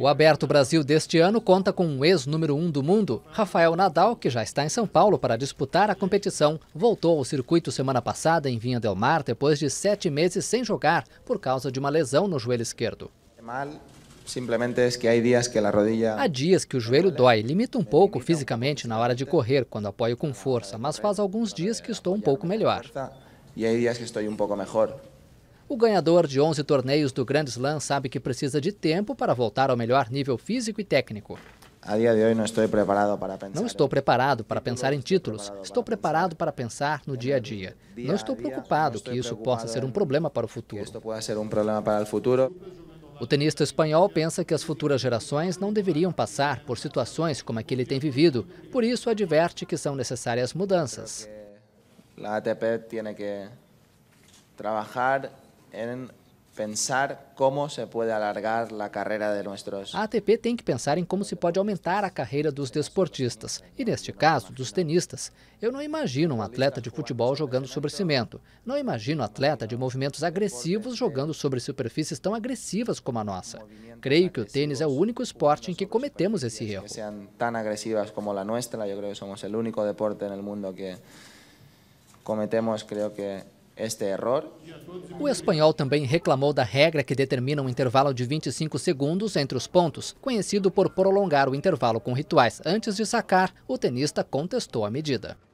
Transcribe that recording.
O Aberto Brasil deste ano conta com um ex-número 1 um do mundo, Rafael Nadal, que já está em São Paulo para disputar a competição. Voltou ao circuito semana passada em Vinha Del Mar depois de sete meses sem jogar por causa de uma lesão no joelho esquerdo. Simplesmente é que há dias que a rodilha. Há dias que o joelho dói, limita um pouco fisicamente na hora de correr, quando apoio com força, mas faz alguns dias que estou um pouco melhor. E há dias que estou um pouco melhor. O ganhador de 11 torneios do Grand Slam sabe que precisa de tempo para voltar ao melhor nível físico e técnico. A dia de hoje não estou preparado para pensar. Não estou preparado para pensar em títulos. Estou preparado para pensar no dia a dia. Não estou preocupado que isso possa ser um problema para o futuro. Isto pode ser um problema para o futuro. O tenista espanhol pensa que as futuras gerações não deveriam passar por situações como a que ele tem vivido, por isso adverte que são necessárias mudanças. A ATP tem que trabalhar em pensar como se pode alargar a carreira de nossos. A ATP tem que pensar em como se pode aumentar a carreira dos desportistas e neste caso dos tenistas. Eu não imagino um atleta de futebol jogando sobre cimento. Não imagino atleta de movimentos agressivos jogando sobre superfícies tão agressivas como a nossa. Creio que o tênis é o único esporte em que cometemos esse erro. Sejam tão agressivas como a nossa, eu creio que somos o único deporte no mundo que cometemos, creio que este erro. O espanhol também reclamou da regra que determina um intervalo de 25 segundos entre os pontos, conhecido por prolongar o intervalo com rituais. Antes de sacar, o tenista contestou a medida.